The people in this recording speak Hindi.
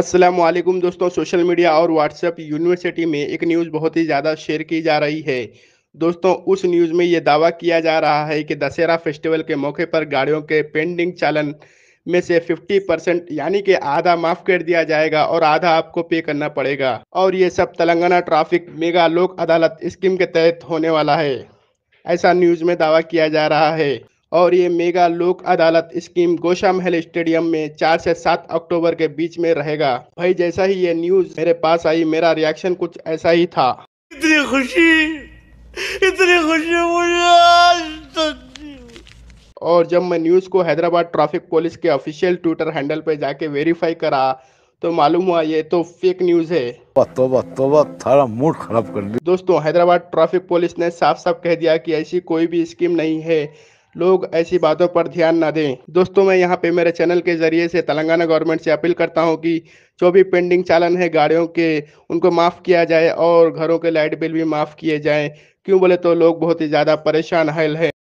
असलम दोस्तों सोशल मीडिया और व्हाट्सएप यूनिवर्सिटी में एक न्यूज़ बहुत ही ज़्यादा शेयर की जा रही है दोस्तों उस न्यूज़ में ये दावा किया जा रहा है कि दशहरा फेस्टिवल के मौके पर गाड़ियों के पेंडिंग चालन में से 50 परसेंट यानी कि आधा माफ कर दिया जाएगा और आधा आपको पे करना पड़ेगा और ये सब तेलंगाना ट्रैफिक मेगा लोक अदालत स्कीम के तहत होने वाला है ऐसा न्यूज़ में दावा किया जा रहा है और ये मेगा लोक अदालत स्कीम गोशा महल स्टेडियम में चार से सात अक्टूबर के बीच में रहेगा भाई जैसा ही ये न्यूज मेरे पास आई मेरा रिएक्शन कुछ ऐसा ही था इतनी खुशी इतनी खुशी मुझे और जब मैं न्यूज़ को हैदराबाद ट्रैफिक पुलिस के ऑफिशियल ट्विटर हैंडल पर जाके वेरीफाई करा तो मालूम हुआ ये तो फेक न्यूज़ है तोबा तोबा थारा मूड खराब कर दोस्तों हैदराबाद ट्रैफिक पुलिस ने साफ साफ कह दिया कि ऐसी कोई भी स्कीम नहीं है लोग ऐसी बातों पर ध्यान न दें दोस्तों मैं यहाँ पे मेरे चैनल के जरिए से तेलंगाना गवर्नमेंट से अपील करता हूँ कि जो भी पेंडिंग चालन है गाड़ियों के उनको माफ़ किया जाए और घरों के लाइट बिल भी माफ़ किए जाएँ क्यों बोले तो लोग बहुत ही ज़्यादा परेशान हल है